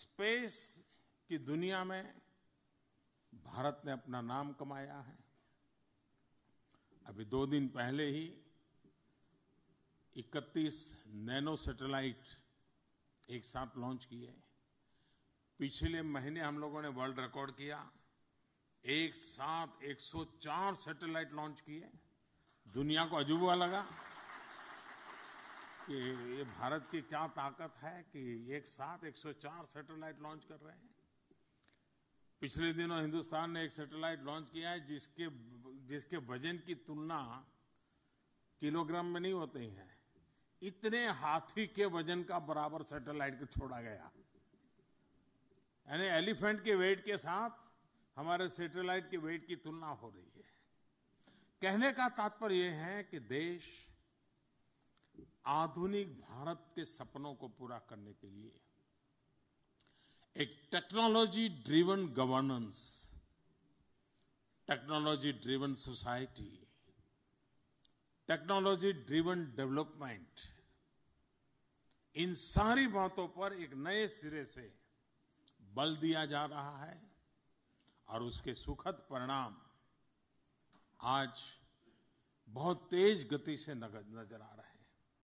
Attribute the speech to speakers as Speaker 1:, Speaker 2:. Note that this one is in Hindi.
Speaker 1: स्पेस की दुनिया में भारत ने अपना नाम कमाया है अभी दो दिन पहले ही 31 नैनो सैटेलाइट एक साथ लॉन्च किए पिछले महीने हम लोगों ने वर्ल्ड रिकॉर्ड किया एक साथ 104 सैटेलाइट लॉन्च किए दुनिया को अजूबा लगा कि ये भारत की क्या ताकत है कि एक साथ 104 सैटेलाइट लॉन्च कर रहे हैं पिछले दिनों हिंदुस्तान ने एक सैटेलाइट लॉन्च किया है जिसके जिसके वजन की तुलना किलोग्राम में नहीं होती है इतने हाथी के वजन का बराबर सैटेलाइट को छोड़ा गया यानी एलिफेंट के वेट के साथ हमारे सैटेलाइट के वेट की तुलना हो रही है कहने का तात्पर्य यह है कि देश आधुनिक भारत के सपनों को पूरा करने के लिए एक technology driven governance technology driven society technology driven development इन सारी बातों पर एक नए सिरे से बल दिया जा रहा है और उसके सुखद परिणाम आज बहुत तेज गति से नजर आ रहे हैं